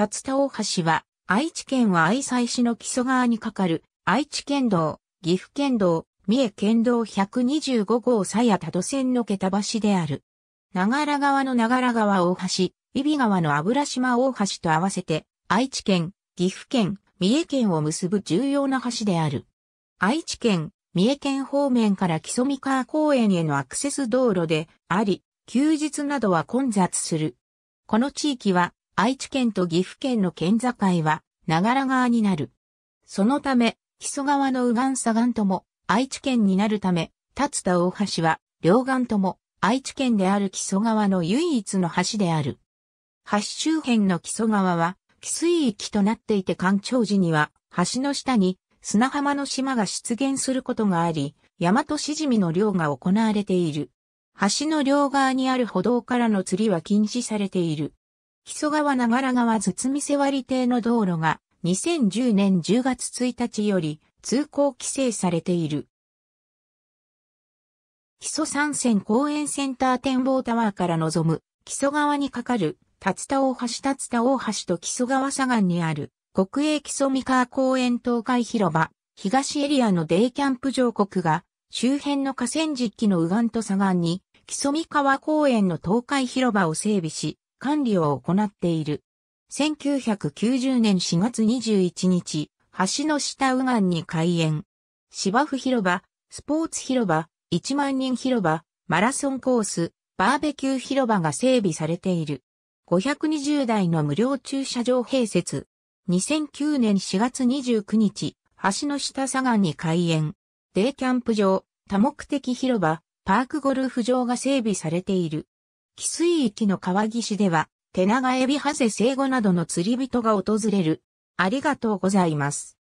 竜田大橋は、愛知県は愛西市の木曽川に架かる、愛知県道、岐阜県道、三重県道125号佐谷多度線の桁橋である。長良川の長良川大橋、揖斐川の油島大橋と合わせて、愛知県、岐阜県、三重県を結ぶ重要な橋である。愛知県、三重県方面から木曽三河公園へのアクセス道路であり、休日などは混雑する。この地域は愛知県と岐阜県の県境は、長良川になる。そのため、木曽川の右岸左岸とも、愛知県になるため、立田大橋は、両岸とも、愛知県である木曽川の唯一の橋である。橋周辺の木曽川は、木水域となっていて干潮時には、橋の下に砂浜の島が出現することがあり、大和しじみの漁が行われている。橋の両側にある歩道からの釣りは禁止されている。木曽川長良川堤瀬割邸の道路が2010年10月1日より通行規制されている。木曽山線公園センター展望タワーから望む木曽川に架かる竜田大橋竜田大橋と木曽川左岸にある国営木曽三河公園東海広場東エリアのデイキャンプ上国が周辺の河川実機の右岸と左岸に木曽三河公園の東海広場を整備し管理を行っている。1990年4月21日、橋の下右岸に開園。芝生広場、スポーツ広場、1万人広場、マラソンコース、バーベキュー広場が整備されている。520台の無料駐車場併設。2009年4月29日、橋の下左岸に開園。デイキャンプ場、多目的広場、パークゴルフ場が整備されている。汽水域の川岸では、手長エビハゼ生後などの釣り人が訪れる。ありがとうございます。